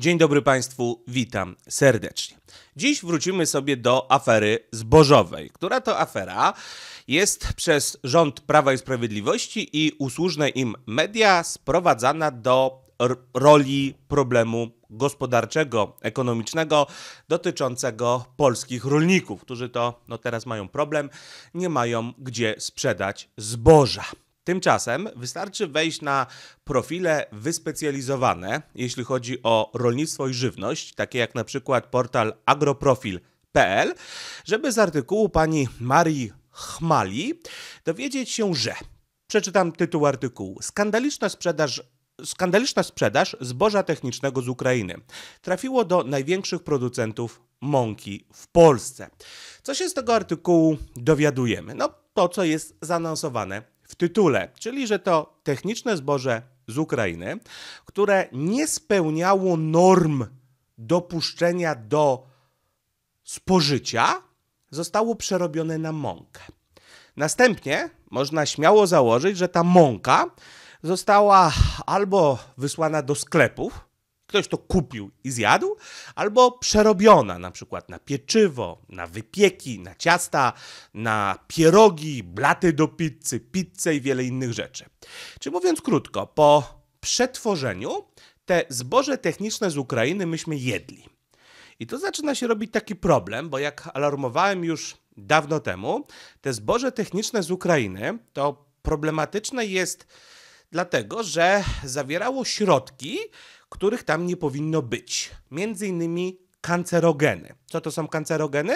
Dzień dobry Państwu, witam serdecznie. Dziś wrócimy sobie do afery zbożowej, która to afera jest przez rząd Prawa i Sprawiedliwości i usłużne im media sprowadzana do roli problemu gospodarczego, ekonomicznego dotyczącego polskich rolników, którzy to no teraz mają problem, nie mają gdzie sprzedać zboża. Tymczasem wystarczy wejść na profile wyspecjalizowane, jeśli chodzi o rolnictwo i żywność, takie jak na przykład portal agroprofil.pl, żeby z artykułu pani Marii Chmali dowiedzieć się, że przeczytam tytuł artykułu. Skandaliczna sprzedaż skandaliczna sprzedaż zboża technicznego z Ukrainy trafiło do największych producentów mąki w Polsce. Co się z tego artykułu dowiadujemy? No to, co jest zaanonsowane w tytule, czyli że to techniczne zboże z Ukrainy, które nie spełniało norm dopuszczenia do spożycia, zostało przerobione na mąkę. Następnie można śmiało założyć, że ta mąka została albo wysłana do sklepów, ktoś to kupił i zjadł, albo przerobiona na przykład na pieczywo, na wypieki, na ciasta, na pierogi, blaty do pizzy, pizzę i wiele innych rzeczy. Czy mówiąc krótko, po przetworzeniu te zboże techniczne z Ukrainy myśmy jedli. I to zaczyna się robić taki problem, bo jak alarmowałem już dawno temu, te zboże techniczne z Ukrainy to problematyczne jest dlatego, że zawierało środki, których tam nie powinno być. Między innymi kancerogeny. Co to są kancerogeny?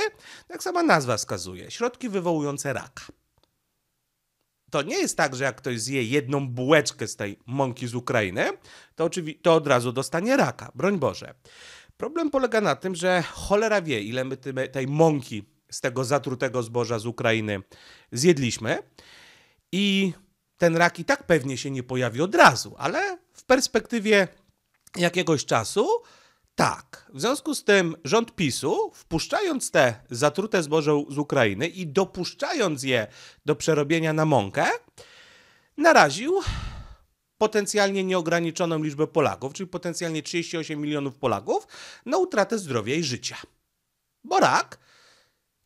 Jak sama nazwa wskazuje, środki wywołujące raka. To nie jest tak, że jak ktoś zje jedną bułeczkę z tej mąki z Ukrainy, to, oczywiście, to od razu dostanie raka, broń Boże. Problem polega na tym, że cholera wie, ile my tej mąki z tego zatrutego zboża z Ukrainy zjedliśmy i ten rak i tak pewnie się nie pojawi od razu, ale w perspektywie jakiegoś czasu. Tak. W związku z tym rząd PiSu, wpuszczając te zatrute zboże z Ukrainy i dopuszczając je do przerobienia na mąkę, naraził potencjalnie nieograniczoną liczbę Polaków, czyli potencjalnie 38 milionów Polaków, na utratę zdrowia i życia. Bo rak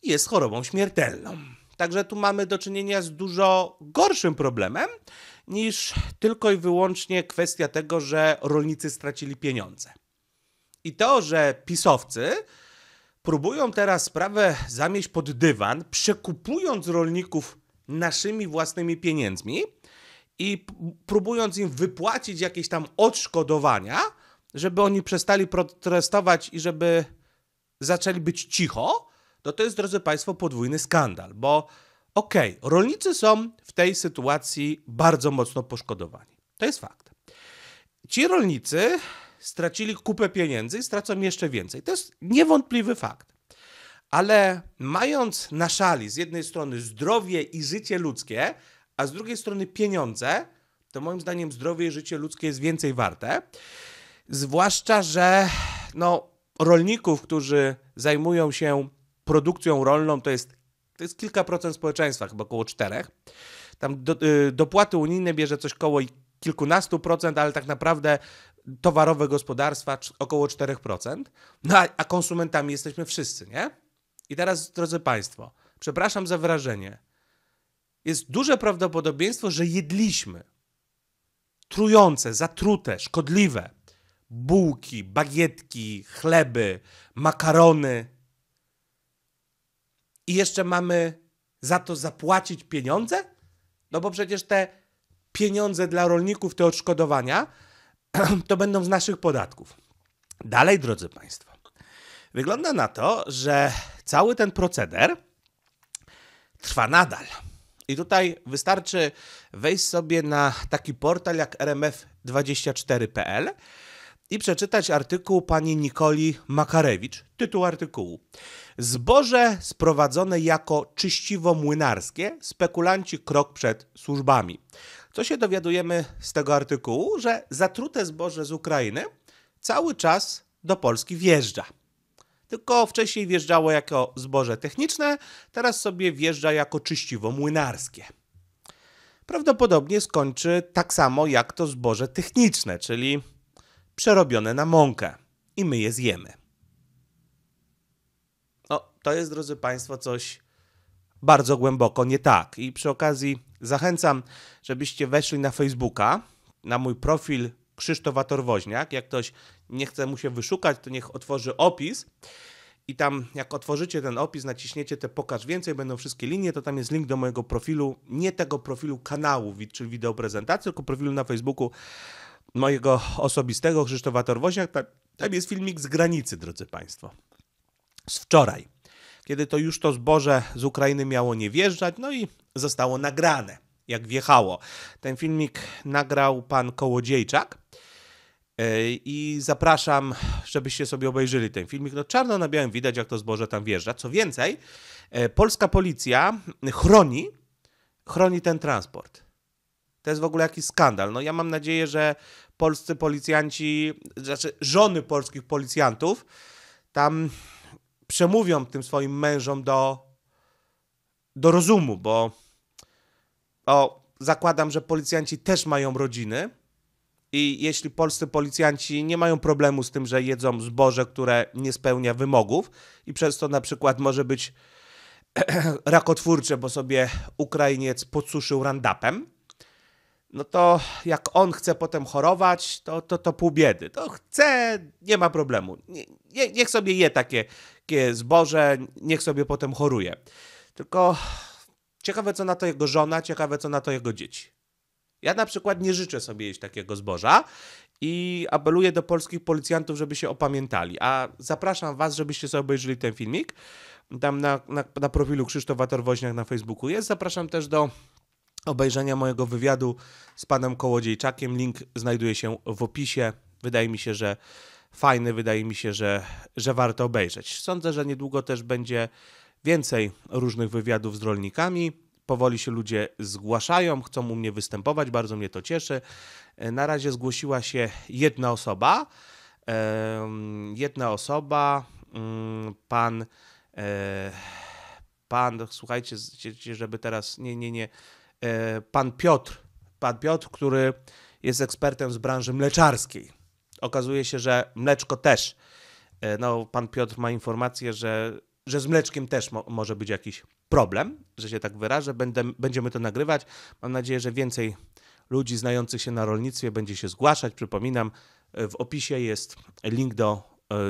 jest chorobą śmiertelną. Także tu mamy do czynienia z dużo gorszym problemem, niż tylko i wyłącznie kwestia tego, że rolnicy stracili pieniądze. I to, że pisowcy próbują teraz sprawę zamieść pod dywan, przekupując rolników naszymi własnymi pieniędzmi i próbując im wypłacić jakieś tam odszkodowania, żeby oni przestali protestować i żeby zaczęli być cicho, to to jest, drodzy Państwo, podwójny skandal, bo Okej, okay, rolnicy są w tej sytuacji bardzo mocno poszkodowani. To jest fakt. Ci rolnicy stracili kupę pieniędzy i stracą jeszcze więcej. To jest niewątpliwy fakt. Ale mając na szali z jednej strony zdrowie i życie ludzkie, a z drugiej strony pieniądze, to moim zdaniem zdrowie i życie ludzkie jest więcej warte. Zwłaszcza, że no, rolników, którzy zajmują się produkcją rolną, to jest to jest kilka procent społeczeństwa, chyba około czterech. Tam do, y, dopłaty unijne bierze coś koło kilkunastu procent, ale tak naprawdę towarowe gospodarstwa około 4%, no a, a konsumentami jesteśmy wszyscy, nie? I teraz, drodzy Państwo, przepraszam za wrażenie, jest duże prawdopodobieństwo, że jedliśmy trujące, zatrute, szkodliwe bułki, bagietki, chleby, makarony, i jeszcze mamy za to zapłacić pieniądze? No bo przecież te pieniądze dla rolników, te odszkodowania, to będą z naszych podatków. Dalej, drodzy Państwo, wygląda na to, że cały ten proceder trwa nadal. I tutaj wystarczy wejść sobie na taki portal jak rmf24.pl i przeczytać artykuł pani Nikoli Makarewicz, tytuł artykułu. Zboże sprowadzone jako czyściwo młynarskie, spekulanci krok przed służbami. Co się dowiadujemy z tego artykułu? Że zatrute zboże z Ukrainy cały czas do Polski wjeżdża. Tylko wcześniej wjeżdżało jako zboże techniczne, teraz sobie wjeżdża jako czyściwo młynarskie prawdopodobnie skończy tak samo jak to zboże techniczne, czyli przerobione na mąkę i my je zjemy. No, to jest, drodzy Państwo, coś bardzo głęboko nie tak. I przy okazji zachęcam, żebyście weszli na Facebooka, na mój profil Krzysztof Atorwoźniak. Jak ktoś nie chce mu się wyszukać, to niech otworzy opis. I tam, jak otworzycie ten opis, naciśniecie te pokaż więcej, będą wszystkie linie, to tam jest link do mojego profilu, nie tego profilu kanału, czyli wideoprezentacji, tylko profilu na Facebooku mojego osobistego Krzysztofa Torwoziak. Tam, tam jest filmik z granicy, drodzy Państwo. Z wczoraj, kiedy to już to zboże z Ukrainy miało nie wjeżdżać, no i zostało nagrane, jak wjechało. Ten filmik nagrał pan Kołodziejczak e, i zapraszam, żebyście sobie obejrzyli ten filmik. No czarno na białym widać, jak to zboże tam wjeżdża. Co więcej, e, polska policja chroni, chroni ten transport. To jest w ogóle jakiś skandal. No ja mam nadzieję, że polscy policjanci, znaczy żony polskich policjantów tam przemówią tym swoim mężom do, do rozumu, bo o, zakładam, że policjanci też mają rodziny i jeśli polscy policjanci nie mają problemu z tym, że jedzą zboże, które nie spełnia wymogów i przez to na przykład może być rakotwórcze, bo sobie Ukrainiec podsuszył randapem, no to jak on chce potem chorować, to, to, to pół biedy. To chce, nie ma problemu. Nie, niech sobie je takie, takie zboże, niech sobie potem choruje. Tylko ciekawe, co na to jego żona, ciekawe, co na to jego dzieci. Ja na przykład nie życzę sobie jeść takiego zboża i apeluję do polskich policjantów, żeby się opamiętali. A zapraszam Was, żebyście sobie obejrzeli ten filmik. Tam na, na, na profilu Krzysztofa na Facebooku jest. Zapraszam też do obejrzenia mojego wywiadu z panem Kołodziejczakiem. Link znajduje się w opisie. Wydaje mi się, że fajny, wydaje mi się, że, że warto obejrzeć. Sądzę, że niedługo też będzie więcej różnych wywiadów z rolnikami. Powoli się ludzie zgłaszają, chcą u mnie występować, bardzo mnie to cieszy. Na razie zgłosiła się jedna osoba. Jedna osoba, mm, pan, e, pan, słuchajcie, żeby teraz, nie, nie, nie, E, pan Piotr, pan Piotr, który jest ekspertem z branży mleczarskiej. Okazuje się, że mleczko też. E, no, pan Piotr ma informację, że, że z mleczkiem też mo może być jakiś problem, że się tak wyrażę. Będę, będziemy to nagrywać. Mam nadzieję, że więcej ludzi znających się na rolnictwie będzie się zgłaszać. Przypominam, e, w opisie jest link do,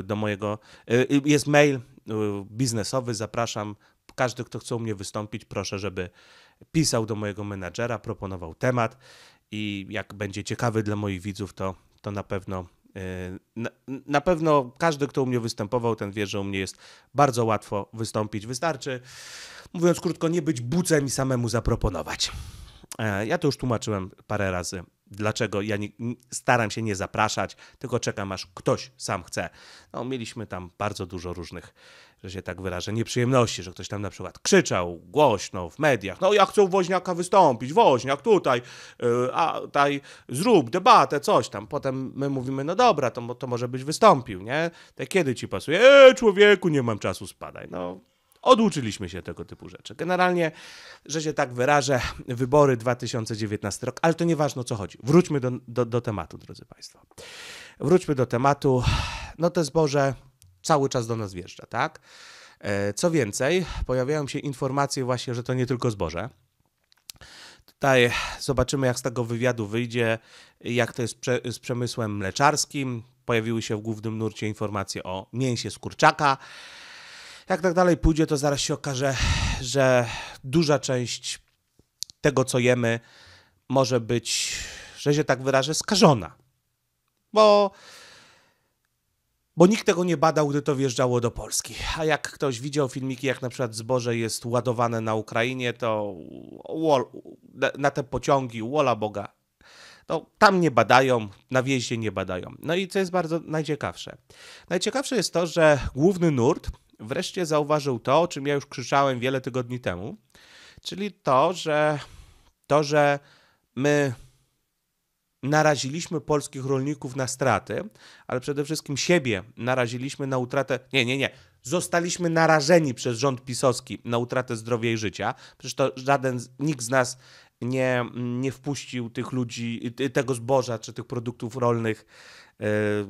do mojego, jest mail biznesowy, zapraszam. Każdy, kto chce u mnie wystąpić, proszę, żeby pisał do mojego menadżera, proponował temat i jak będzie ciekawy dla moich widzów, to, to na pewno e, na, na, pewno każdy, kto u mnie występował, ten wie, że u mnie jest bardzo łatwo wystąpić. Wystarczy, mówiąc krótko, nie być bucem i samemu zaproponować. E, ja to już tłumaczyłem parę razy dlaczego ja nie, staram się nie zapraszać, tylko czekam aż ktoś sam chce. No, mieliśmy tam bardzo dużo różnych, że się tak wyrażę, nieprzyjemności, że ktoś tam na przykład krzyczał głośno w mediach, no ja chcę u Woźniaka wystąpić, Woźniak tutaj, yy, a tutaj zrób debatę, coś tam. Potem my mówimy, no dobra, to, to może być wystąpił, nie? Te kiedy ci pasuje? E, człowieku, nie mam czasu, spadaj. No, Oduczyliśmy się tego typu rzeczy. Generalnie, że się tak wyrażę, wybory 2019 rok, ale to nieważne o co chodzi. Wróćmy do, do, do tematu, drodzy Państwo. Wróćmy do tematu. No to zboże cały czas do nas wjeżdża, tak? E, co więcej, pojawiają się informacje właśnie, że to nie tylko zboże. Tutaj zobaczymy, jak z tego wywiadu wyjdzie, jak to jest prze z przemysłem mleczarskim. Pojawiły się w głównym nurcie informacje o mięsie z kurczaka. Jak tak dalej pójdzie, to zaraz się okaże, że duża część tego, co jemy, może być, że się tak wyrażę, skażona. Bo, bo nikt tego nie badał, gdy to wjeżdżało do Polski. A jak ktoś widział filmiki, jak na przykład zboże jest ładowane na Ukrainie, to wall, na te pociągi, wola Boga, to no, tam nie badają, na wjeździe nie badają. No i co jest bardzo najciekawsze? Najciekawsze jest to, że główny nurt wreszcie zauważył to, o czym ja już krzyczałem wiele tygodni temu, czyli to, że to, że my naraziliśmy polskich rolników na straty, ale przede wszystkim siebie naraziliśmy na utratę. Nie, nie, nie. Zostaliśmy narażeni przez rząd pisowski na utratę zdrowia i życia. Przecież to żaden, nikt z nas nie, nie wpuścił tych ludzi, y, tego zboża czy tych produktów rolnych E,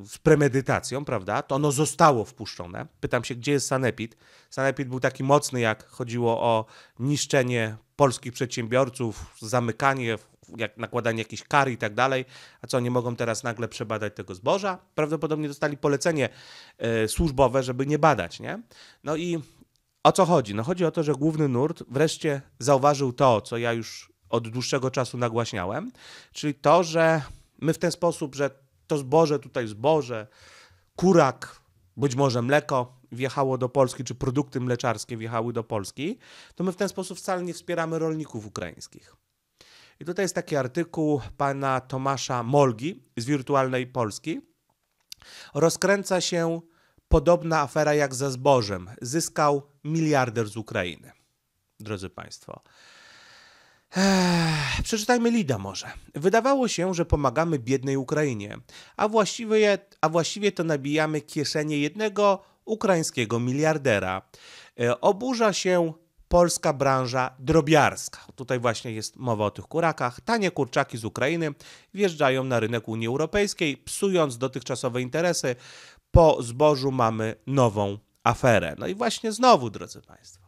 z premedytacją, prawda, to ono zostało wpuszczone. Pytam się, gdzie jest Sanepid? Sanepid był taki mocny, jak chodziło o niszczenie polskich przedsiębiorców, zamykanie, jak nakładanie jakichś kar i tak dalej. A co, nie mogą teraz nagle przebadać tego zboża? Prawdopodobnie dostali polecenie e, służbowe, żeby nie badać, nie? No i o co chodzi? No chodzi o to, że główny nurt wreszcie zauważył to, co ja już od dłuższego czasu nagłaśniałem, czyli to, że my w ten sposób, że to zboże, tutaj zboże, kurak, być może mleko wjechało do Polski, czy produkty mleczarskie wjechały do Polski, to my w ten sposób wcale nie wspieramy rolników ukraińskich. I tutaj jest taki artykuł pana Tomasza Molgi z Wirtualnej Polski. Rozkręca się podobna afera jak ze zbożem. Zyskał miliarder z Ukrainy. Drodzy Państwo, przeczytajmy Lida może. Wydawało się, że pomagamy biednej Ukrainie, a właściwie, a właściwie to nabijamy kieszenie jednego ukraińskiego miliardera. E, oburza się polska branża drobiarska. Tutaj właśnie jest mowa o tych kurakach. Tanie kurczaki z Ukrainy wjeżdżają na rynek Unii Europejskiej, psując dotychczasowe interesy. Po zbożu mamy nową aferę. No i właśnie znowu, drodzy Państwo.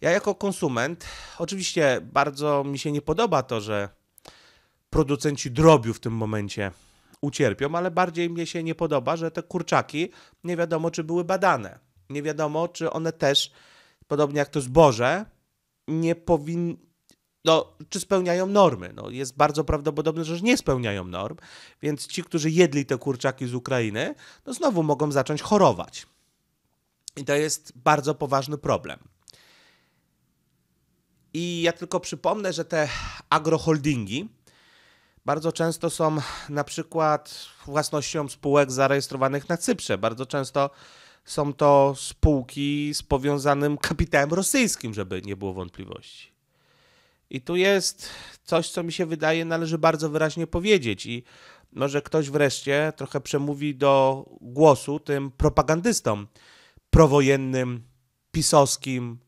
Ja jako konsument, oczywiście bardzo mi się nie podoba to, że producenci drobiu w tym momencie ucierpią, ale bardziej mnie się nie podoba, że te kurczaki nie wiadomo, czy były badane. Nie wiadomo, czy one też, podobnie jak to zboże, nie powinny. No, czy spełniają normy? No, jest bardzo prawdopodobne, że nie spełniają norm, więc ci, którzy jedli te kurczaki z Ukrainy, no znowu mogą zacząć chorować. I to jest bardzo poważny problem. I ja tylko przypomnę, że te agroholdingi bardzo często są na przykład własnością spółek zarejestrowanych na Cyprze. Bardzo często są to spółki z powiązanym kapitałem rosyjskim, żeby nie było wątpliwości. I tu jest coś, co mi się wydaje, należy bardzo wyraźnie powiedzieć. I może ktoś wreszcie trochę przemówi do głosu tym propagandystom prowojennym, pisowskim,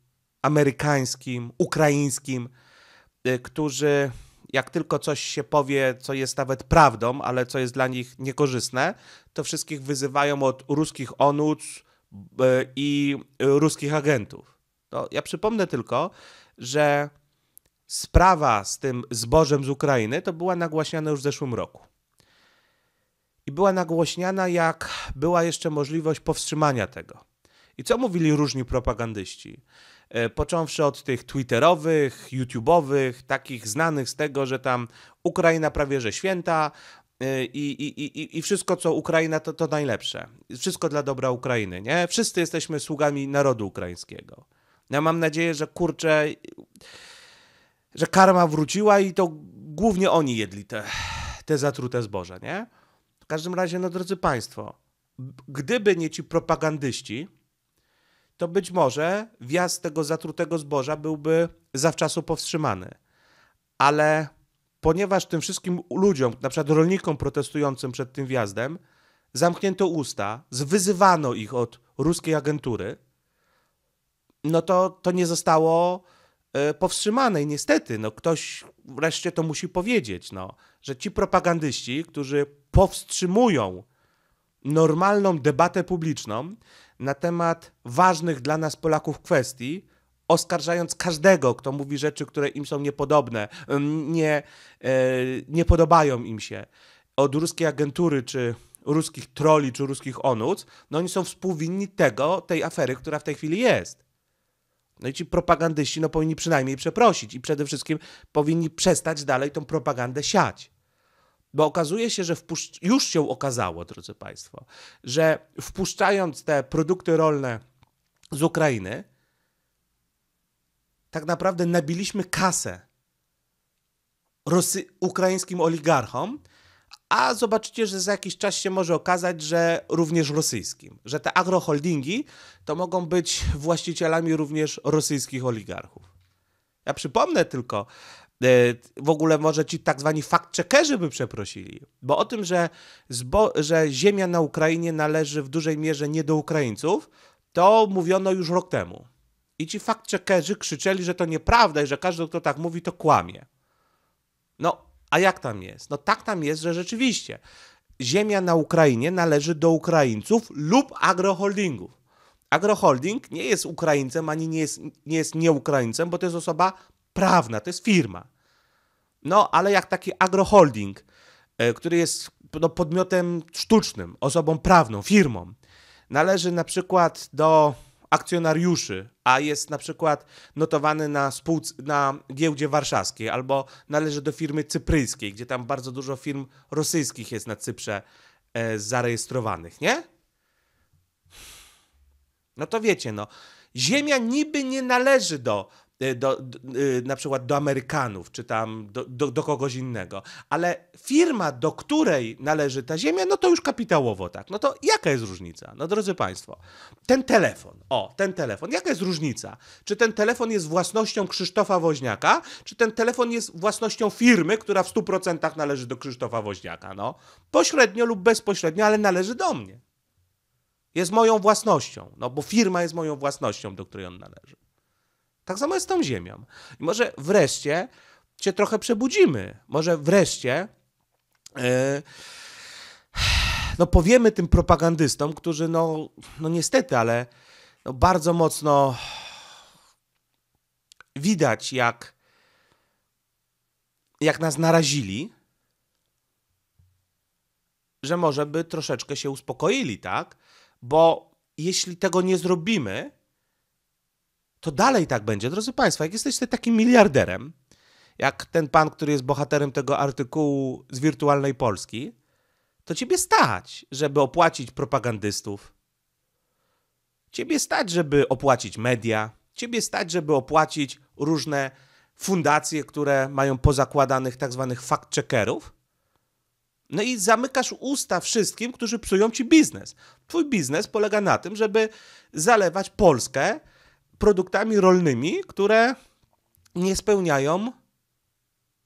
amerykańskim, ukraińskim, e, którzy jak tylko coś się powie, co jest nawet prawdą, ale co jest dla nich niekorzystne, to wszystkich wyzywają od ruskich onuc e, i ruskich agentów. To ja przypomnę tylko, że sprawa z tym zbożem z Ukrainy to była nagłaśniana już w zeszłym roku. I była nagłośniana, jak była jeszcze możliwość powstrzymania tego. I co mówili różni propagandyści? E, począwszy od tych twitterowych, youtubeowych, takich znanych z tego, że tam Ukraina prawie że święta, e, i, i, i, i wszystko, co Ukraina, to, to najlepsze. Wszystko dla dobra Ukrainy, nie? Wszyscy jesteśmy sługami narodu ukraińskiego. Ja mam nadzieję, że kurczę, że karma wróciła i to głównie oni jedli te, te zatrute zboże, nie? W każdym razie, no drodzy Państwo, gdyby nie ci propagandyści, to być może wjazd tego zatrutego zboża byłby zawczasu powstrzymany. Ale ponieważ tym wszystkim ludziom, na przykład rolnikom protestującym przed tym wjazdem, zamknięto usta, zwyzywano ich od ruskiej agentury, no to to nie zostało e, powstrzymane i niestety, no ktoś wreszcie to musi powiedzieć, no, że ci propagandyści, którzy powstrzymują normalną debatę publiczną, na temat ważnych dla nas Polaków kwestii, oskarżając każdego, kto mówi rzeczy, które im są niepodobne, nie, e, nie podobają im się. Od ruskiej agentury, czy ruskich troli, czy ruskich onuc, no oni są współwinni tego, tej afery, która w tej chwili jest. No i ci propagandyści no, powinni przynajmniej przeprosić i przede wszystkim powinni przestać dalej tą propagandę siać. Bo okazuje się, że wpuszcz... już się okazało, drodzy Państwo, że wpuszczając te produkty rolne z Ukrainy, tak naprawdę nabiliśmy kasę Rosy... ukraińskim oligarchom, a zobaczycie, że za jakiś czas się może okazać, że również rosyjskim, że te agroholdingi to mogą być właścicielami również rosyjskich oligarchów. Ja przypomnę tylko, E, w ogóle może ci tak zwani fact-checkerzy by przeprosili, bo o tym, że, że ziemia na Ukrainie należy w dużej mierze nie do Ukraińców, to mówiono już rok temu. I ci fact-checkerzy krzyczeli, że to nieprawda i że każdy, kto tak mówi, to kłamie. No, a jak tam jest? No tak tam jest, że rzeczywiście ziemia na Ukrainie należy do Ukraińców lub agroholdingów. Agroholding nie jest Ukraińcem ani nie jest, nie jest nieukraińcem, bo to jest osoba prawna, to jest firma. No, ale jak taki agroholding, e, który jest no, podmiotem sztucznym, osobą prawną, firmą, należy na przykład do akcjonariuszy, a jest na przykład notowany na, na giełdzie warszawskiej albo należy do firmy cypryjskiej, gdzie tam bardzo dużo firm rosyjskich jest na Cyprze e, zarejestrowanych, nie? No to wiecie, no. Ziemia niby nie należy do Y, do, y, na przykład do Amerykanów, czy tam do, do, do, kogoś innego. Ale firma, do której należy ta ziemia, no to już kapitałowo tak. No to jaka jest różnica? No drodzy Państwo, ten telefon, o, ten telefon, jaka jest różnica? Czy ten telefon jest własnością Krzysztofa Woźniaka, czy ten telefon jest własnością firmy, która w 100% należy do Krzysztofa Woźniaka? No, pośrednio lub bezpośrednio, ale należy do mnie. Jest moją własnością, no bo firma jest moją własnością, do której on należy. Tak samo jest z tą Ziemią. I może wreszcie się trochę przebudzimy. Może wreszcie. Yy, no powiemy tym propagandystom, którzy no, no niestety, ale no bardzo mocno widać, jak, jak nas narazili, że może by troszeczkę się uspokoili, tak? Bo jeśli tego nie zrobimy, to dalej tak będzie. Drodzy Państwo, jak jesteś takim miliarderem, jak ten pan, który jest bohaterem tego artykułu z wirtualnej Polski, to ciebie stać, żeby opłacić propagandystów. Ciebie stać, żeby opłacić media. Ciebie stać, żeby opłacić różne fundacje, które mają pozakładanych tak zwanych fact-checkerów. No i zamykasz usta wszystkim, którzy psują ci biznes. Twój biznes polega na tym, żeby zalewać Polskę produktami rolnymi, które nie spełniają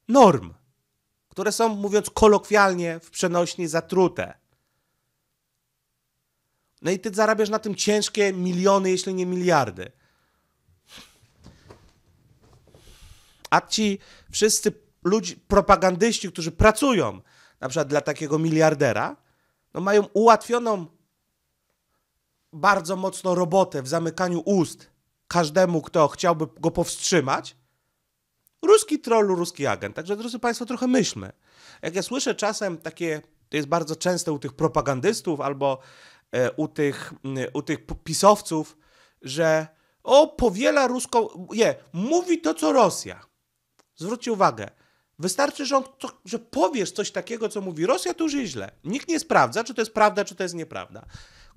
norm, które są, mówiąc kolokwialnie, w przenośni zatrute. No i ty zarabiasz na tym ciężkie miliony, jeśli nie miliardy. A ci wszyscy ludzie, propagandyści, którzy pracują na przykład dla takiego miliardera, no mają ułatwioną bardzo mocno robotę w zamykaniu ust każdemu, kto chciałby go powstrzymać, ruski troll, ruski agent. Także, drodzy Państwo, trochę myślmy. Jak ja słyszę czasem takie, to jest bardzo częste u tych propagandystów albo e, u tych, mm, u tych pisowców, że o, powiela ruską, nie, mówi to, co Rosja. Zwróćcie uwagę, Wystarczy, że, on, że powiesz coś takiego, co mówi Rosja, to już jest źle. Nikt nie sprawdza, czy to jest prawda, czy to jest nieprawda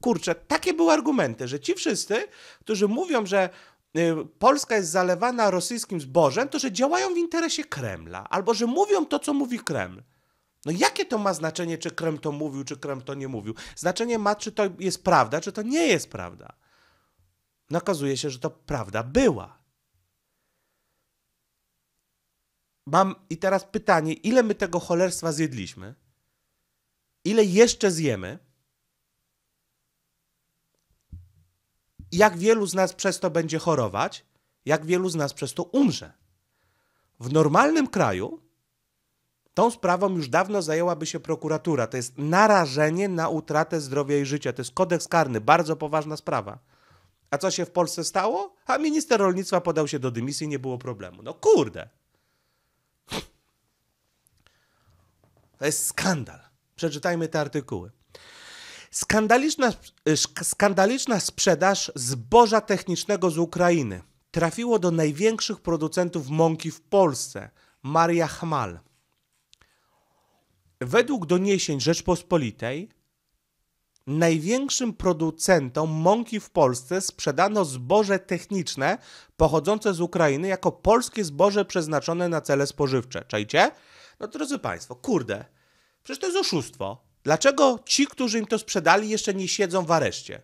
kurczę, takie były argumenty, że ci wszyscy, którzy mówią, że y, Polska jest zalewana rosyjskim zbożem, to że działają w interesie Kremla, albo że mówią to, co mówi Kreml. No jakie to ma znaczenie, czy Kreml to mówił, czy Kreml to nie mówił? Znaczenie ma, czy to jest prawda, czy to nie jest prawda. No okazuje się, że to prawda była. Mam i teraz pytanie, ile my tego cholerstwa zjedliśmy? Ile jeszcze zjemy? jak wielu z nas przez to będzie chorować, jak wielu z nas przez to umrze. W normalnym kraju tą sprawą już dawno zajęłaby się prokuratura. To jest narażenie na utratę zdrowia i życia. To jest kodeks karny, bardzo poważna sprawa. A co się w Polsce stało? A minister rolnictwa podał się do dymisji, nie było problemu. No kurde. To jest skandal. Przeczytajmy te artykuły. Skandaliczna, y, skandaliczna sprzedaż zboża technicznego z Ukrainy trafiło do największych producentów mąki w Polsce, Maria Chmal. Według doniesień Rzeczpospolitej największym producentom mąki w Polsce sprzedano zboże techniczne pochodzące z Ukrainy jako polskie zboże przeznaczone na cele spożywcze. Czajcie? No drodzy Państwo, kurde, przecież to jest oszustwo. Dlaczego ci, którzy im to sprzedali, jeszcze nie siedzą w areszcie?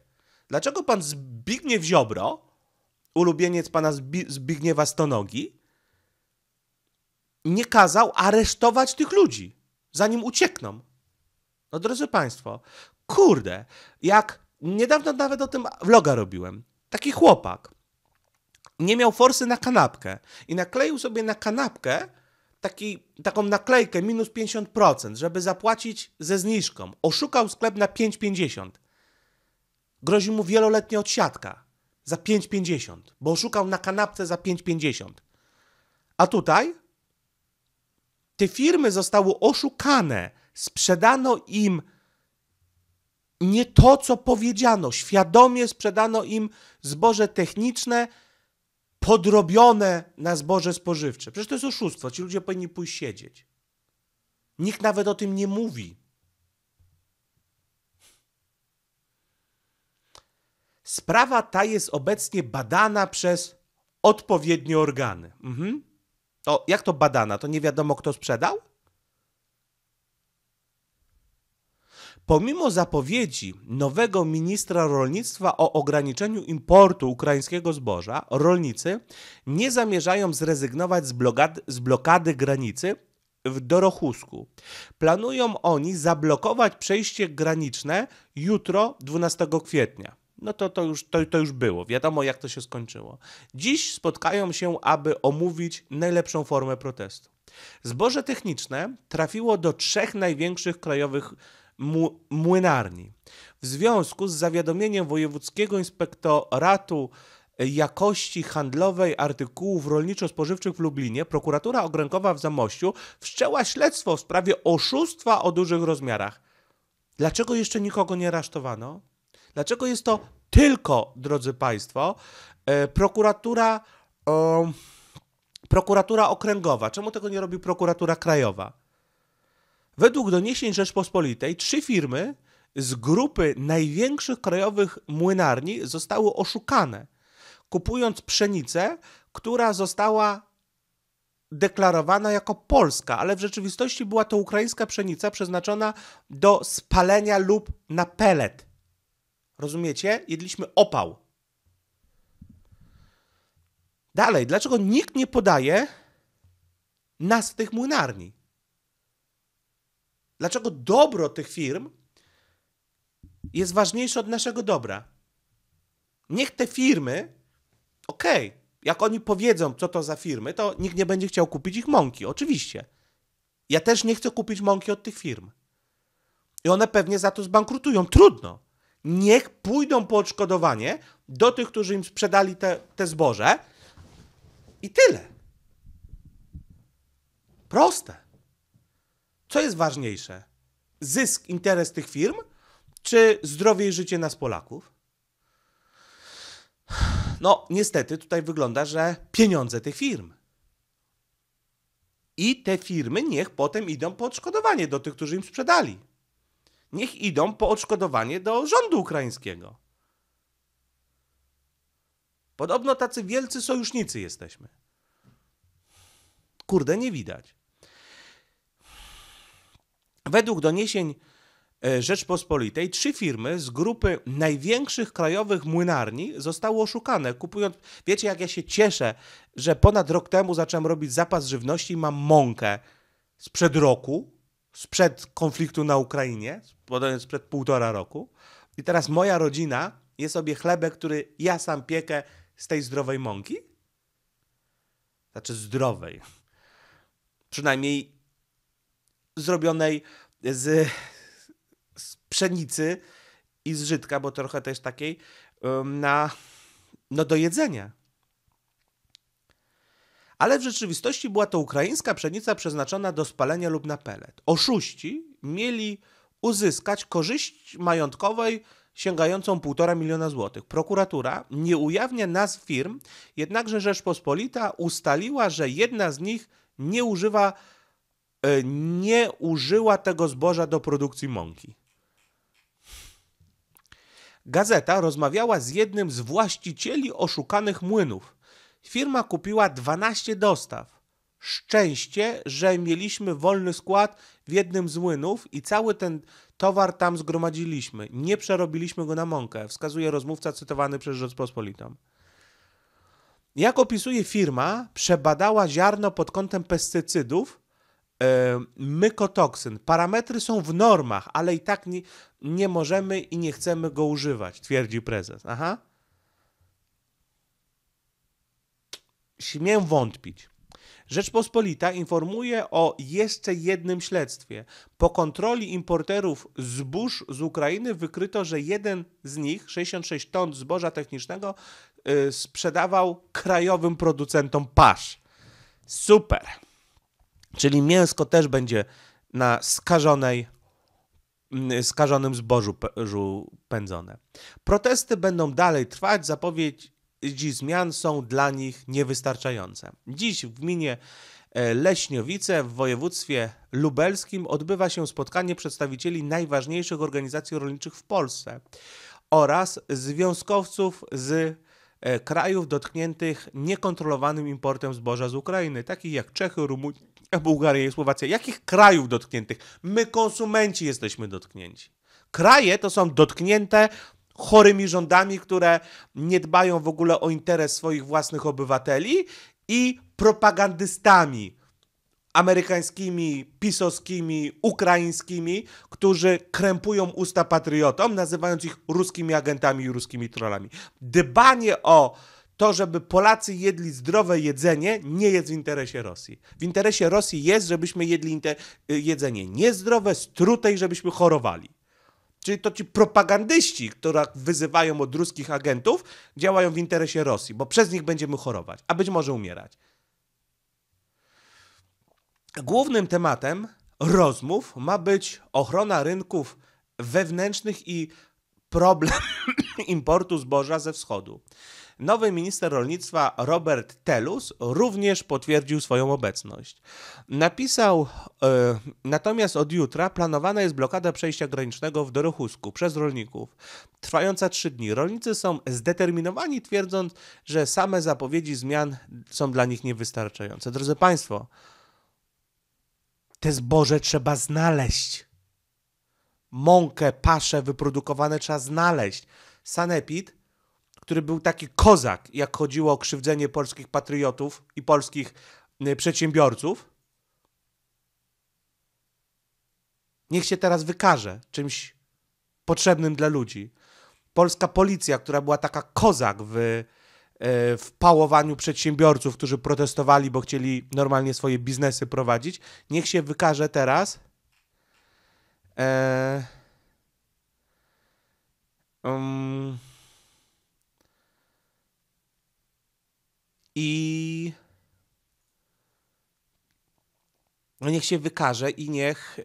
Dlaczego pan Zbigniew Ziobro, ulubieniec pana Zbigniewa Stonogi, nie kazał aresztować tych ludzi, zanim uciekną? No drodzy państwo, kurde, jak niedawno nawet o tym vloga robiłem, taki chłopak nie miał forsy na kanapkę i nakleił sobie na kanapkę taki, taką naklejkę minus 50%, żeby zapłacić ze zniżką. Oszukał sklep na 5,50. Grozi mu wieloletnia odsiadka za 5,50, bo oszukał na kanapce za 5,50. A tutaj te firmy zostały oszukane, sprzedano im nie to, co powiedziano, świadomie sprzedano im zboże techniczne, podrobione na zboże spożywcze. Przecież to jest oszustwo, ci ludzie powinni pójść siedzieć. Nikt nawet o tym nie mówi. Sprawa ta jest obecnie badana przez odpowiednie organy. Mhm. To jak to badana? To nie wiadomo, kto sprzedał? Pomimo zapowiedzi nowego ministra rolnictwa o ograniczeniu importu ukraińskiego zboża, rolnicy nie zamierzają zrezygnować z, blokady, z blokady granicy w Dorochusku. Planują oni zablokować przejście graniczne jutro, 12 kwietnia. No to, to, już, to, to już było, wiadomo jak to się skończyło. Dziś spotkają się, aby omówić najlepszą formę protestu. Zboże techniczne trafiło do trzech największych krajowych mu- młynarni. W związku z zawiadomieniem Wojewódzkiego Inspektoratu e, Jakości Handlowej Artykułów Rolniczo-Spożywczych w Lublinie, prokuratura okręgowa w Zamościu wszczęła śledztwo w sprawie oszustwa o dużych rozmiarach. Dlaczego jeszcze nikogo nie aresztowano? Dlaczego jest to tylko, drodzy Państwo, e, prokuratura, e, prokuratura okręgowa? Czemu tego nie robi prokuratura krajowa? Według doniesień Rzeczpospolitej trzy firmy z grupy największych krajowych młynarni zostały oszukane, kupując pszenicę, która została deklarowana jako polska, ale w rzeczywistości była to ukraińska pszenica przeznaczona do spalenia lub na pelet. Rozumiecie? Jedliśmy opał. Dalej, dlaczego nikt nie podaje nas w tych młynarni? Dlaczego dobro tych firm jest ważniejsze od naszego dobra? Niech te firmy, okej, okay, jak oni powiedzą, co to za firmy, to nikt nie będzie chciał kupić ich mąki, oczywiście. Ja też nie chcę kupić mąki od tych firm. I one pewnie za to zbankrutują. Trudno. Niech pójdą po odszkodowanie do tych, którzy im sprzedali te, te zboże. I tyle. Proste. Co jest ważniejsze? Zysk, interes tych firm, czy zdrowie i życie nas Polaków? No, niestety tutaj wygląda, że pieniądze tych firm. I te firmy niech potem idą po odszkodowanie do tych, którzy im sprzedali. Niech idą po odszkodowanie do rządu ukraińskiego. Podobno tacy wielcy sojusznicy jesteśmy. Kurde, nie widać. Według doniesień e, Rzeczpospolitej trzy firmy z grupy największych krajowych młynarni zostały oszukane, kupując. Wiecie, jak ja się cieszę, że ponad rok temu zacząłem robić zapas żywności i mam mąkę sprzed roku, sprzed konfliktu na Ukrainie, sprzed półtora roku. I teraz moja rodzina je sobie chlebek, który ja sam piekę z tej zdrowej mąki. Znaczy zdrowej. Przynajmniej zrobionej z, z pszenicy i z żytka, bo trochę też takiej, na, no do jedzenia. Ale w rzeczywistości była to ukraińska pszenica przeznaczona do spalenia lub na pelet. Oszuści mieli uzyskać korzyść majątkowej sięgającą 1,5 miliona złotych. Prokuratura nie ujawnia nazw firm, jednakże Rzeczpospolita ustaliła, że jedna z nich nie używa E, nie użyła tego zboża do produkcji mąki. Gazeta rozmawiała z jednym z właścicieli oszukanych młynów. Firma kupiła 12 dostaw. Szczęście, że mieliśmy wolny skład w jednym z młynów i cały ten towar tam zgromadziliśmy. Nie przerobiliśmy go na mąkę, wskazuje rozmówca cytowany przez Rzeczpospolitą. Jak opisuje firma, przebadała ziarno pod kątem pestycydów mykotoksyn. Parametry są w normach, ale i tak nie, nie możemy i nie chcemy go używać, twierdzi prezes. Aha. Śmiem wątpić. Rzeczpospolita informuje o jeszcze jednym śledztwie. Po kontroli importerów zbóż z Ukrainy wykryto, że jeden z nich, 66 ton zboża technicznego, yy, sprzedawał krajowym producentom pasz. Super. Czyli mięsko też będzie na skażonej, mm, skażonym zbożu pędzone. Protesty będą dalej trwać, zapowiedzi zmian są dla nich niewystarczające. Dziś w gminie e, Leśniowice w województwie lubelskim odbywa się spotkanie przedstawicieli najważniejszych organizacji rolniczych w Polsce oraz związkowców z e, krajów dotkniętych niekontrolowanym importem zboża z Ukrainy, takich jak Czechy, Rumunii, Bułgaria i Słowacja, jakich krajów dotkniętych? My, konsumenci, jesteśmy dotknięci. Kraje to są dotknięte chorymi rządami, które nie dbają w ogóle o interes swoich własnych obywateli i propagandystami amerykańskimi, pisowskimi, ukraińskimi, którzy krępują usta patriotom, nazywając ich ruskimi agentami i ruskimi trollami. Dbanie o to, żeby Polacy jedli zdrowe jedzenie, nie jest w interesie Rosji. W interesie Rosji jest, żebyśmy jedli y, jedzenie niezdrowe, strutej, żebyśmy chorowali. Czyli to ci propagandyści, które wyzywają od ruskich agentów, działają w interesie Rosji, bo przez nich będziemy chorować, a być może umierać. Głównym tematem rozmów ma być ochrona rynków wewnętrznych i problem importu zboża ze wschodu. Nowy minister rolnictwa Robert Telus również potwierdził swoją obecność. Napisał, e, natomiast od jutra planowana jest blokada przejścia granicznego w Dorochusku przez rolników, trwająca trzy dni. Rolnicy są zdeterminowani, twierdząc, że same zapowiedzi zmian są dla nich niewystarczające. Drodzy Państwo, te zboże trzeba znaleźć. Mąkę, pasze wyprodukowane trzeba znaleźć. Sanepid który był taki kozak, jak chodziło o krzywdzenie polskich patriotów i polskich y, przedsiębiorców, niech się teraz wykaże czymś potrzebnym dla ludzi. Polska policja, która była taka kozak w, y, w pałowaniu przedsiębiorców, którzy protestowali, bo chcieli normalnie swoje biznesy prowadzić, niech się wykaże teraz. Eee, um, i niech się wykaże i niech,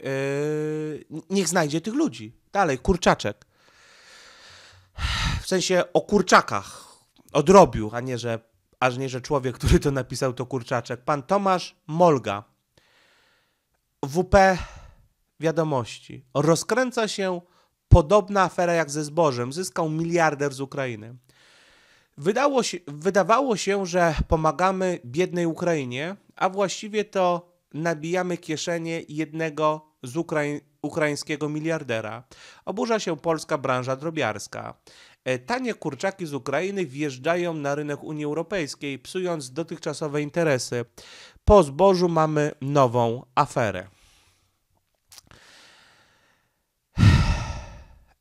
yy, niech znajdzie tych ludzi. Dalej, kurczaczek. W sensie o kurczakach, o drobiu, a nie, że, aż nie, że człowiek, który to napisał, to kurczaczek. Pan Tomasz Molga, WP Wiadomości. Rozkręca się podobna afera jak ze zbożem. Zyskał miliarder z Ukrainy. Wydało się, wydawało się, że pomagamy biednej Ukrainie, a właściwie to nabijamy kieszenie jednego z Ukrai ukraińskiego miliardera. Oburza się polska branża drobiarska. E, tanie kurczaki z Ukrainy wjeżdżają na rynek Unii Europejskiej, psując dotychczasowe interesy. Po zbożu mamy nową aferę.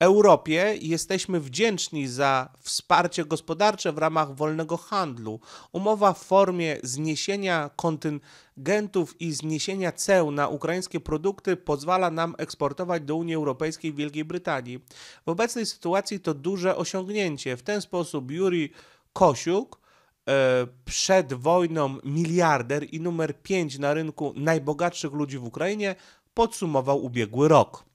Europie jesteśmy wdzięczni za wsparcie gospodarcze w ramach wolnego handlu. Umowa w formie zniesienia kontyngentów i zniesienia ceł na ukraińskie produkty pozwala nam eksportować do Unii Europejskiej i Wielkiej Brytanii. W obecnej sytuacji to duże osiągnięcie. W ten sposób Juri Kosiuk, e, przed wojną miliarder i numer 5 na rynku najbogatszych ludzi w Ukrainie, podsumował ubiegły rok.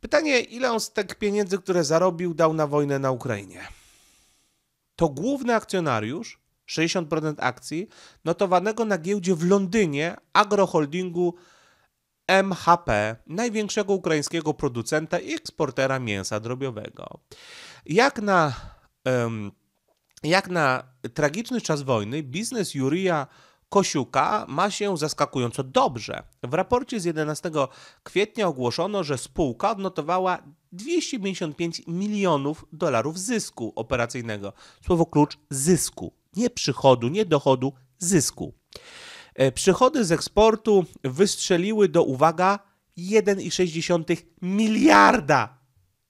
Pytanie, ile on z tych pieniędzy, które zarobił, dał na wojnę na Ukrainie? To główny akcjonariusz, 60% akcji, notowanego na giełdzie w Londynie agroholdingu MHP, największego ukraińskiego producenta i eksportera mięsa drobiowego. Jak na, um, jak na tragiczny czas wojny, biznes Jurija Kosiuka ma się zaskakująco dobrze. W raporcie z 11 kwietnia ogłoszono, że spółka odnotowała 255 milionów dolarów zysku operacyjnego. Słowo klucz zysku, nie przychodu, nie dochodu, zysku. E, przychody z eksportu wystrzeliły do, uwaga, 1,6 miliarda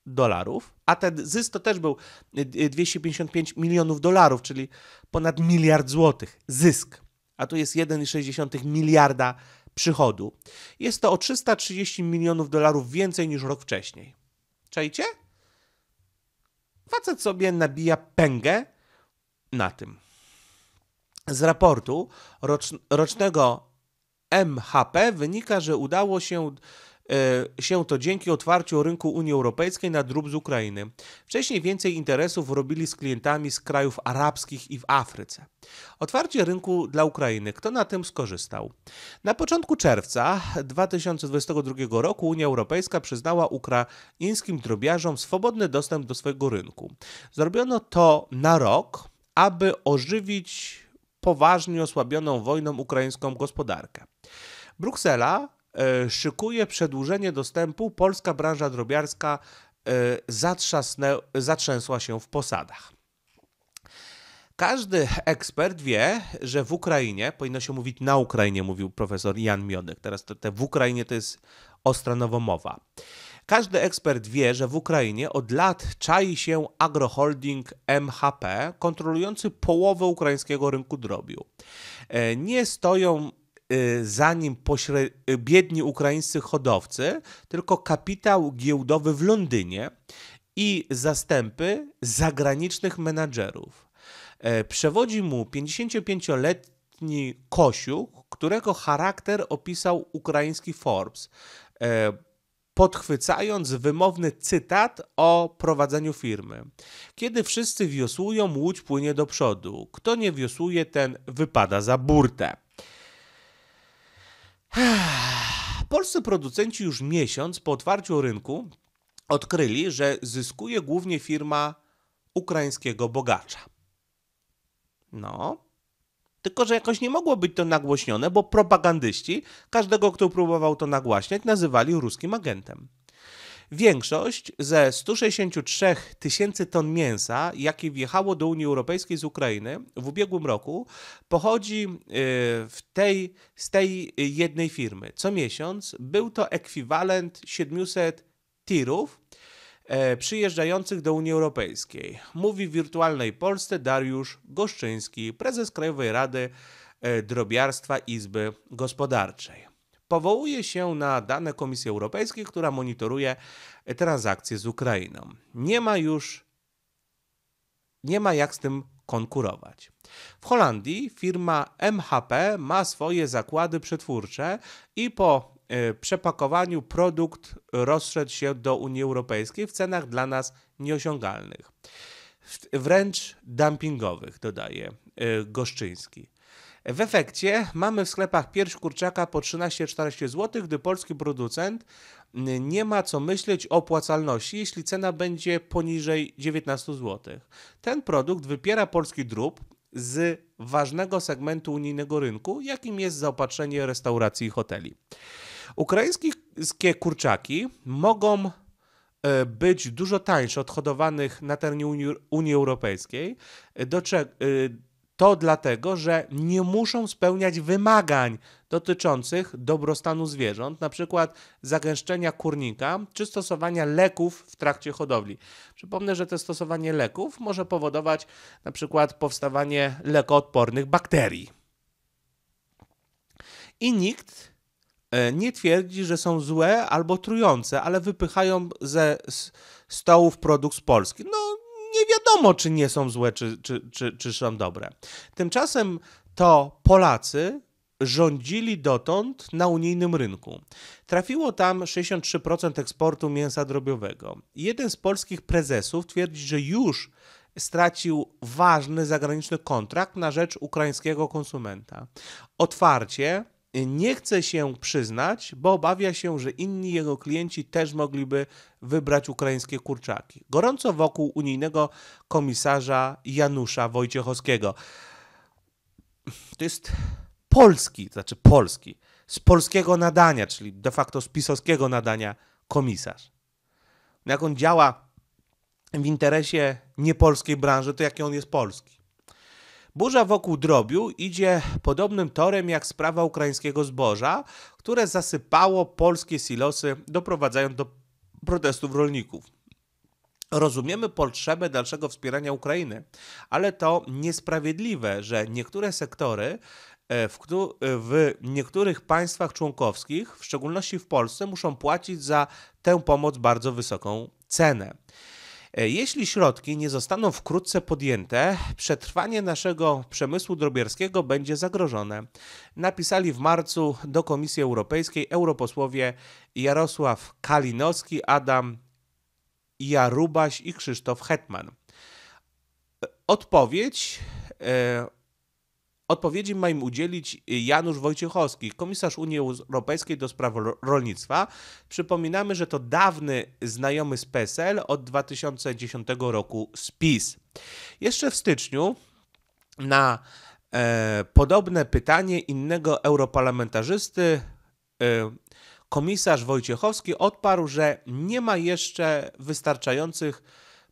dolarów, a ten zysk to też był 255 e, milionów dolarów, czyli ponad miliard złotych zysk a to jest 1,6 miliarda przychodu. Jest to o 330 milionów dolarów więcej niż rok wcześniej. Czajcie? Facet sobie nabija pęgę na tym. Z raportu rocz, rocznego MHP wynika, że udało się E, się to dzięki otwarciu rynku Unii Europejskiej na drób z Ukrainy. Wcześniej więcej interesów robili z klientami z krajów arabskich i w Afryce. Otwarcie rynku dla Ukrainy. Kto na tym skorzystał? Na początku czerwca 2022 roku Unia Europejska przyznała ukraińskim drobiarzom swobodny dostęp do swojego rynku. Zrobiono to na rok, aby ożywić poważnie osłabioną wojną ukraińską gospodarkę. Bruksela E, szykuje przedłużenie dostępu, polska branża drobiarska e, zatrzęsła się w posadach. Każdy ekspert wie, że w Ukrainie, powinno się mówić na Ukrainie, mówił profesor Jan Miodek, teraz te, te w Ukrainie to jest ostra nowomowa. Każdy ekspert wie, że w Ukrainie od lat czai się agroholding MHP, kontrolujący połowę ukraińskiego rynku drobiu. E, nie stoją Y, za nim pośre... Y, biedni ukraińscy hodowcy, tylko kapitał giełdowy w Londynie i zastępy zagranicznych menadżerów. E, przewodzi mu 55-letni Kosiuk, którego charakter opisał ukraiński Forbes, e, podchwycając wymowny cytat o prowadzeniu firmy. Kiedy wszyscy wiosłują, łódź płynie do przodu. Kto nie wiosłuje, ten wypada za burtę. Polscy producenci już miesiąc po otwarciu rynku odkryli, że zyskuje głównie firma ukraińskiego bogacza. No. Tylko, że jakoś nie mogło być to nagłośnione, bo propagandyści każdego, kto próbował to nagłaśniać, nazywali ruskim agentem. Większość ze 163 tysięcy ton mięsa, jakie wjechało do Unii Europejskiej z Ukrainy w ubiegłym roku, pochodzi y, w tej, z tej jednej firmy. Co miesiąc był to ekwiwalent 700 tirów e, przyjeżdżających do Unii Europejskiej. Mówi w wirtualnej Polsce Dariusz Goszczyński, prezes Krajowej Rady e, Drobiarstwa Izby Gospodarczej powołuje się na dane Komisji Europejskiej, która monitoruje transakcje z Ukrainą. Nie ma już, nie ma jak z tym konkurować. W Holandii firma MHP ma swoje zakłady przetwórcze i po e, przepakowaniu produkt rozszedł się do Unii Europejskiej w cenach dla nas nieosiągalnych. Wręcz dumpingowych, dodaje e, Goszczyński. W efekcie mamy w sklepach pierś kurczaka po 13-14 zł, gdy polski producent mm, nie ma co myśleć o opłacalności, jeśli cena będzie poniżej 19 zł. Ten produkt wypiera polski drób z ważnego segmentu unijnego rynku, jakim jest zaopatrzenie restauracji i hoteli. Ukraińskie kurczaki mogą e, być dużo tańsze od hodowanych na terenie Unii, Europejskiej, do, e, to dlatego, że nie muszą spełniać wymagań dotyczących dobrostanu zwierząt, na przykład zagęszczenia kurnika czy stosowania leków w trakcie hodowli. Przypomnę, że to stosowanie leków może powodować na przykład powstawanie lekoodpornych bakterii. I nikt e, nie twierdzi, że są złe albo trujące, ale wypychają ze stołów produkt z Polski. No, nie wiadomo, czy nie są złe, czy, czy, czy, czy są dobre. Tymczasem to Polacy rządzili dotąd na unijnym rynku. Trafiło tam 63% eksportu mięsa drobiowego. Jeden z polskich prezesów twierdzi, że już stracił ważny zagraniczny kontrakt na rzecz ukraińskiego konsumenta. Otwarcie nie chce się przyznać, bo obawia się, że inni jego klienci też mogliby wybrać ukraińskie kurczaki. Gorąco wokół unijnego komisarza Janusza Wojciechowskiego. To jest polski, znaczy polski, z polskiego nadania, czyli de facto z pisowskiego nadania komisarz. No jak on działa w interesie niepolskiej branży, to jaki on jest polski? Burza wokół drobiu idzie podobnym torem jak sprawa ukraińskiego zboża, które zasypało polskie silosy, doprowadzając do protestów rolników. Rozumiemy potrzebę dalszego wspierania Ukrainy, ale to niesprawiedliwe, że niektóre sektory e, w, e, w, niektórych państwach członkowskich, w szczególności w Polsce, muszą płacić za tę pomoc bardzo wysoką cenę. E, jeśli środki nie zostaną wkrótce podjęte, przetrwanie naszego przemysłu drobierskiego będzie zagrożone. Napisali w marcu do Komisji Europejskiej europosłowie Jarosław Kalinowski, Adam Jarubaś i Krzysztof Hetman. E, odpowiedź e, Odpowiedzi ma im udzielić y, Janusz Wojciechowski, komisarz Unii Europejskiej do spraw rolnictwa. Przypominamy, że to dawny znajomy z PSL od 2010 roku z PiS. Jeszcze w styczniu na e, podobne pytanie innego europarlamentarzysty e, komisarz Wojciechowski odparł, że nie ma jeszcze wystarczających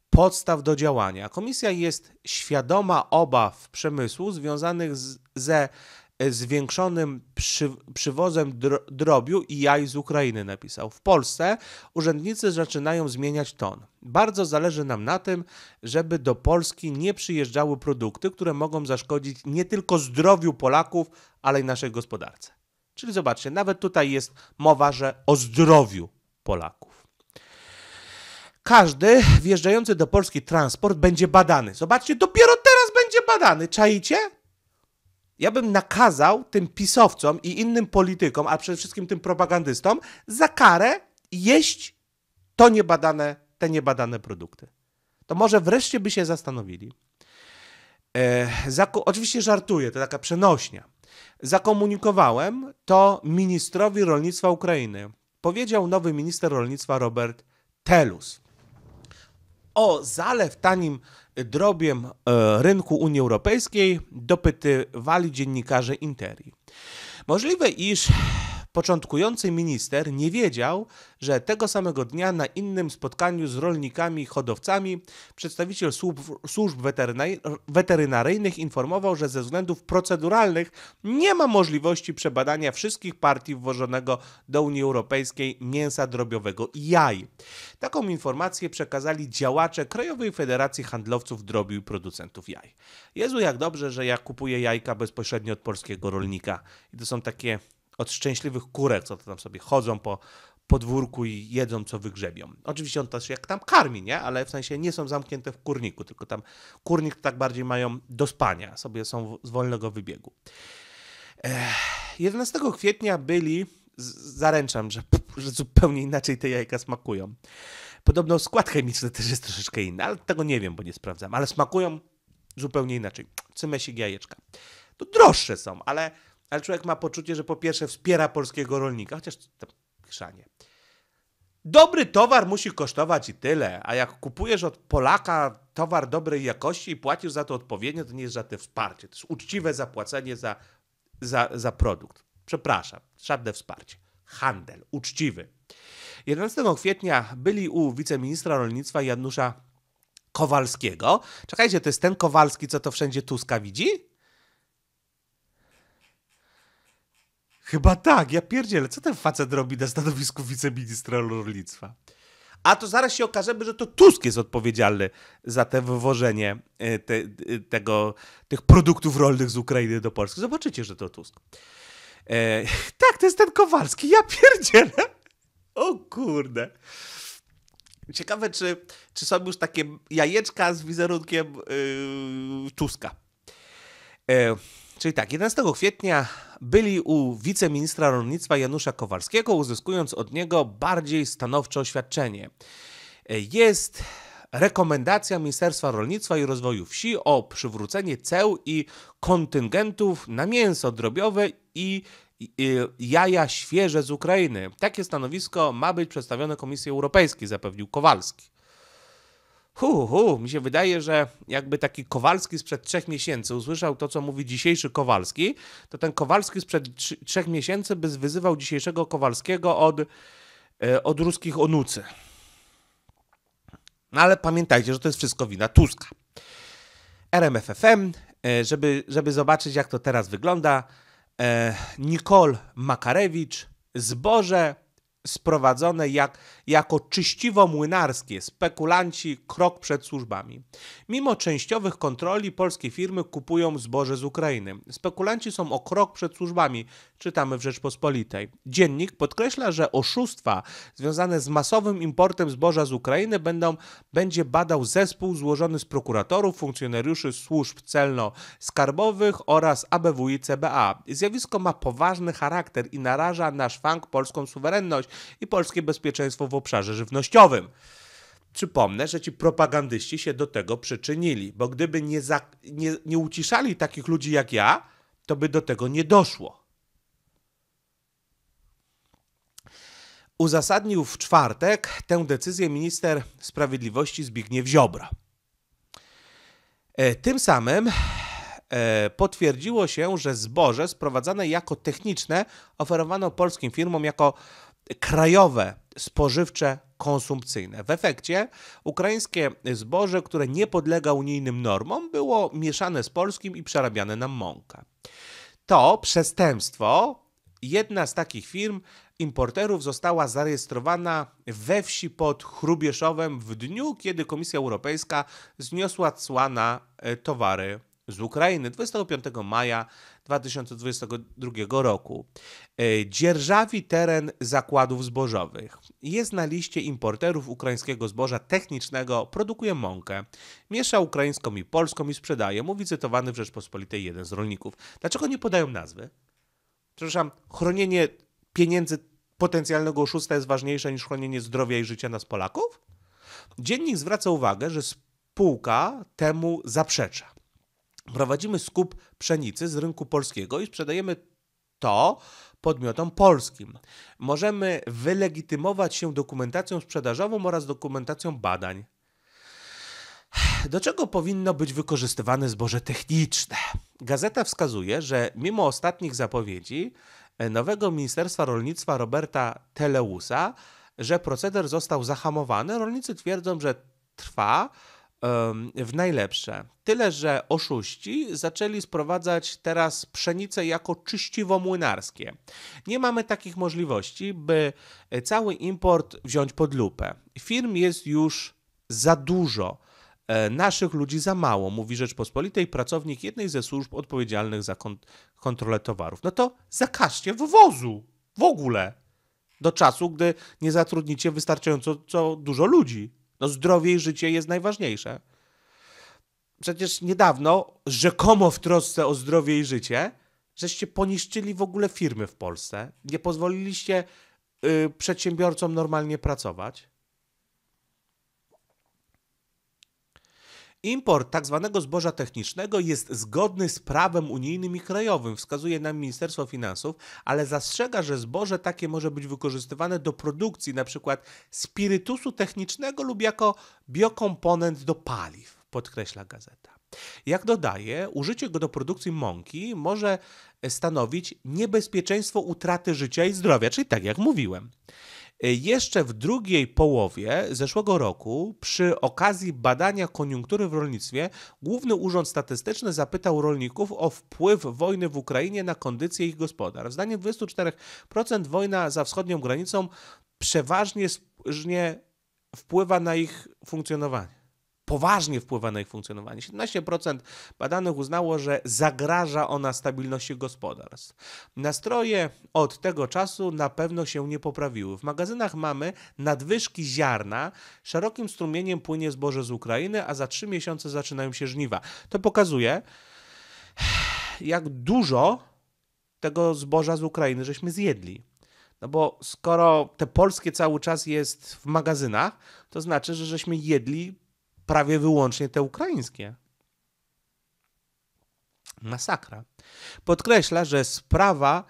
podstaw do działania. Komisja jest świadoma obaw przemysłu związanych z, ze e, zwiększonym przy, przywozem dro, drobiu i jaj z Ukrainy, napisał. W Polsce urzędnicy zaczynają zmieniać ton. Bardzo zależy nam na tym, żeby do Polski nie przyjeżdżały produkty, które mogą zaszkodzić nie tylko zdrowiu Polaków, ale i naszej gospodarce. Czyli zobaczcie, nawet tutaj jest mowa, że o zdrowiu Polaków każdy wjeżdżający do Polski transport będzie badany. Zobaczcie, dopiero teraz będzie badany. czajcie? Ja bym nakazał tym pisowcom i innym politykom, a przede wszystkim tym propagandystom, za karę jeść to niebadane, te niebadane produkty. To może wreszcie by się zastanowili. E, oczywiście żartuję, to taka przenośnia. Zakomunikowałem to ministrowi rolnictwa Ukrainy. Powiedział nowy minister rolnictwa Robert Telus o zalew tanim drobiem e, rynku Unii Europejskiej dopytywali dziennikarze Interi. Możliwe, iż Początkujący minister nie wiedział, że tego samego dnia na innym spotkaniu z rolnikami i hodowcami przedstawiciel służb, służb weterynaryjnych informował, że ze względów proceduralnych nie ma możliwości przebadania wszystkich partii wwożonego do Unii Europejskiej mięsa drobiowego i jaj. Taką informację przekazali działacze Krajowej Federacji Handlowców Drobiu i Producentów Jaj. Jezu, jak dobrze, że ja kupuję jajka bezpośrednio od polskiego rolnika. I to są takie od szczęśliwych kurek, co tam sobie chodzą po podwórku i jedzą, co wygrzebią. Oczywiście on też jak tam karmi, nie? Ale w sensie nie są zamknięte w kurniku, tylko tam kurnik tak bardziej mają do spania, sobie są z wolnego wybiegu. 11 kwietnia byli, zaręczam, że, że zupełnie inaczej te jajka smakują. Podobno skład chemiczny też jest troszeczkę inny, ale tego nie wiem, bo nie sprawdzam, ale smakują zupełnie inaczej. Cymesik jajeczka. To droższe są, ale ale człowiek ma poczucie, że po pierwsze wspiera polskiego rolnika, chociaż to chrzanie. Dobry towar musi kosztować i tyle, a jak kupujesz od Polaka towar dobrej jakości i płacisz za to odpowiednio, to nie jest żadne wsparcie. To jest uczciwe zapłacenie za, za, za produkt. Przepraszam, żadne wsparcie. Handel, uczciwy. 11 kwietnia byli u wiceministra rolnictwa Janusza Kowalskiego. Czekajcie, to jest ten Kowalski, co to wszędzie Tuska widzi? Chyba tak, ja pierdzielę, co ten facet robi na stanowisku wiceministra rolnictwa? A to zaraz się okaże, że to Tusk jest odpowiedzialny za te wywożenie e, te, e, tego, tych produktów rolnych z Ukrainy do Polski. Zobaczycie, że to Tusk. E, tak, to jest ten Kowalski, ja pierdzielę. O kurde. Ciekawe, czy, czy są już takie jajeczka z wizerunkiem yy, Tuska. Yy, Czyli tak, 11 kwietnia byli u wiceministra rolnictwa Janusza Kowalskiego, uzyskując od niego bardziej stanowcze oświadczenie. Jest rekomendacja Ministerstwa Rolnictwa i Rozwoju Wsi o przywrócenie ceł i kontyngentów na mięso drobiowe i jaja świeże z Ukrainy. Takie stanowisko ma być przedstawione Komisji Europejskiej, zapewnił Kowalski hu, hu, mi się wydaje, że jakby taki Kowalski sprzed trzech miesięcy usłyszał to, co mówi dzisiejszy Kowalski, to ten Kowalski sprzed tr trzech miesięcy by wyzywał dzisiejszego Kowalskiego od, e, od ruskich onucy. No ale pamiętajcie, że to jest wszystko wina Tuska. RMFFM, e, żeby, żeby zobaczyć, jak to teraz wygląda. E, Nicole Makarewicz, zboże, sprowadzone jak, jako czyściwo-młynarskie, spekulanci krok przed służbami. Mimo częściowych kontroli polskie firmy kupują zboże z Ukrainy. Spekulanci są o krok przed służbami, czytamy w Rzeczpospolitej. Dziennik podkreśla, że oszustwa związane z masowym importem zboża z Ukrainy będą, będzie badał zespół złożony z prokuratorów, funkcjonariuszy służb celno-skarbowych oraz CBA. Zjawisko ma poważny charakter i naraża na szwank polską suwerenność, i polskie bezpieczeństwo w obszarze żywnościowym. Przypomnę, że ci propagandyści się do tego przyczynili, bo gdyby nie, za, nie, nie uciszali takich ludzi jak ja, to by do tego nie doszło. Uzasadnił w czwartek tę decyzję minister sprawiedliwości Zbigniew Ziobra. E, tym samym e, potwierdziło się, że zboże sprowadzane jako techniczne oferowano polskim firmom jako krajowe, spożywcze, konsumpcyjne. W efekcie ukraińskie zboże, które nie podlega unijnym normom, było mieszane z polskim i przerabiane na mąkę. To przestępstwo jedna z takich firm importerów została zarejestrowana we wsi pod Chrubieszowem w dniu, kiedy Komisja Europejska zniosła cła na e, towary z Ukrainy 25 maja 2022 roku. E, dzierżawi teren zakładów zbożowych. Jest na liście importerów ukraińskiego zboża technicznego, produkuje mąkę, miesza ukraińską i polską i sprzedaje. Mówi cytowany w Rzeczpospolitej jeden z rolników. Dlaczego nie podają nazwy? Przepraszam, chronienie pieniędzy potencjalnego oszusta jest ważniejsze niż chronienie zdrowia i życia nas Polaków? Dziennik zwraca uwagę, że spółka temu zaprzecza prowadzimy skup pszenicy z rynku polskiego i sprzedajemy to podmiotom polskim. Możemy wylegitymować się dokumentacją sprzedażową oraz dokumentacją badań. Do czego powinno być wykorzystywane zboże techniczne? Gazeta wskazuje, że mimo ostatnich zapowiedzi e, nowego Ministerstwa Rolnictwa Roberta Teleusa, że proceder został zahamowany, rolnicy twierdzą, że trwa w najlepsze. Tyle, że oszuści zaczęli sprowadzać teraz pszenicę jako czyściwo młynarskie. Nie mamy takich możliwości, by cały import wziąć pod lupę. Firm jest już za dużo. E, naszych ludzi za mało, mówi Rzeczpospolitej pracownik jednej ze służb odpowiedzialnych za kont kontrolę towarów. No to zakażcie wywozu w ogóle do czasu, gdy nie zatrudnicie wystarczająco dużo ludzi. No zdrowie i życie jest najważniejsze. Przecież niedawno, rzekomo w trosce o zdrowie i życie, żeście poniszczyli w ogóle firmy w Polsce. Nie pozwoliliście y, przedsiębiorcom normalnie pracować. Import tzw. Tak zboża technicznego jest zgodny z prawem unijnym i krajowym, wskazuje nam Ministerstwo Finansów, ale zastrzega, że zboże takie może być wykorzystywane do produkcji np. spirytusu technicznego lub jako biokomponent do paliw, podkreśla gazeta. Jak dodaje, użycie go do produkcji mąki może stanowić niebezpieczeństwo utraty życia i zdrowia, czyli tak jak mówiłem. Y, jeszcze w drugiej połowie zeszłego roku, przy okazji badania koniunktury w rolnictwie, Główny Urząd Statystyczny zapytał rolników o wpływ wojny w Ukrainie na kondycję ich gospodarstw. Zdaniem 24% wojna za wschodnią granicą przeważnie wpływa na ich funkcjonowanie poważnie wpływa na ich funkcjonowanie. 17% badanych uznało, że zagraża ona stabilności gospodarstw. Nastroje od tego czasu na pewno się nie poprawiły. W magazynach mamy nadwyżki ziarna, szerokim strumieniem płynie zboże z Ukrainy, a za 3 miesiące zaczynają się żniwa. To pokazuje, jak dużo tego zboża z Ukrainy żeśmy zjedli. No bo skoro te polskie cały czas jest w magazynach, to znaczy, że żeśmy jedli prawie wyłącznie te ukraińskie. Masakra. Podkreśla, że sprawa,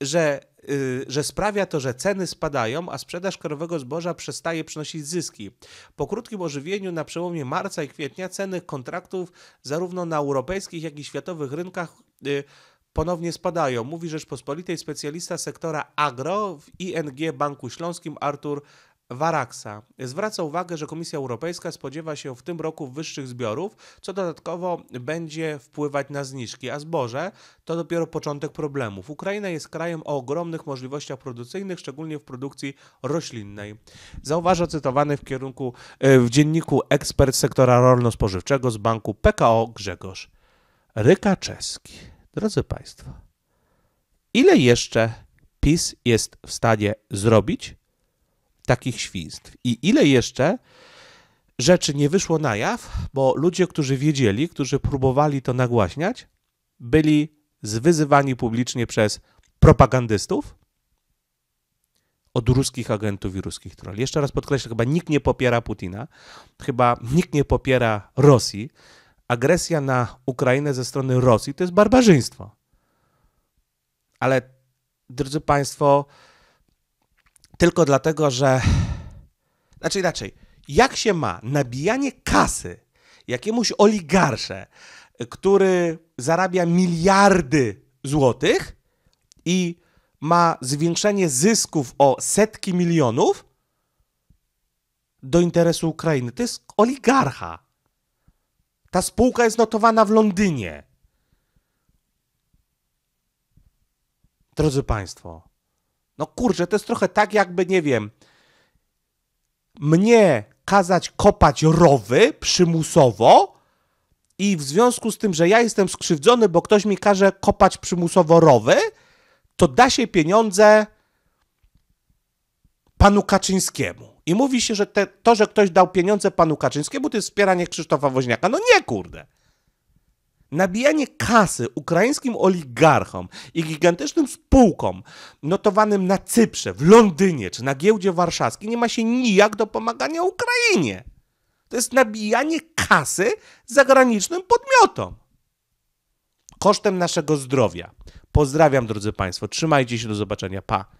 że, yy, że sprawia to, że ceny spadają, a sprzedaż korowego zboża przestaje przynosić zyski. Po krótkim ożywieniu na przełomie marca i kwietnia ceny kontraktów zarówno na europejskich, jak i światowych rynkach yy, ponownie spadają. Mówi Rzeczpospolitej specjalista sektora agro w ING Banku Śląskim Artur Waraksa zwraca uwagę, że Komisja Europejska spodziewa się w tym roku wyższych zbiorów, co dodatkowo będzie wpływać na zniżki, a zboże to dopiero początek problemów. Ukraina jest krajem o ogromnych możliwościach produkcyjnych, szczególnie w produkcji roślinnej. Zauważa cytowany w kierunku e, w dzienniku ekspert sektora rolno-spożywczego z banku PKO Grzegorz Rykaczewski. Drodzy Państwo, ile jeszcze PiS jest w stanie zrobić? takich świństw. I ile jeszcze rzeczy nie wyszło na jaw, bo ludzie, którzy wiedzieli, którzy próbowali to nagłaśniać, byli zwyzywani publicznie przez propagandystów od ruskich agentów i ruskich troli. Jeszcze raz podkreślę, chyba nikt nie popiera Putina, chyba nikt nie popiera Rosji. Agresja na Ukrainę ze strony Rosji to jest barbarzyństwo. Ale, drodzy Państwo, tylko dlatego, że. Znaczy inaczej, jak się ma nabijanie kasy jakiemuś oligarsze, który zarabia miliardy złotych i ma zwiększenie zysków o setki milionów do interesu Ukrainy. To jest oligarcha. Ta spółka jest notowana w Londynie. Drodzy Państwo, no kurczę, to jest trochę tak, jakby, nie wiem, mnie kazać kopać rowy przymusowo i w związku z tym, że ja jestem skrzywdzony, bo ktoś mi każe kopać przymusowo rowy, to da się pieniądze panu Kaczyńskiemu. I mówi się, że te, to, że ktoś dał pieniądze panu Kaczyńskiemu, to jest wspieranie Krzysztofa Woźniaka. No nie, kurde. Nabijanie kasy ukraińskim oligarchom i gigantycznym spółkom notowanym na Cyprze, w Londynie czy na giełdzie warszawskiej nie ma się nijak do pomagania Ukrainie. To jest nabijanie kasy zagranicznym podmiotom. Kosztem naszego zdrowia. Pozdrawiam, drodzy Państwo. Trzymajcie się, do zobaczenia. Pa.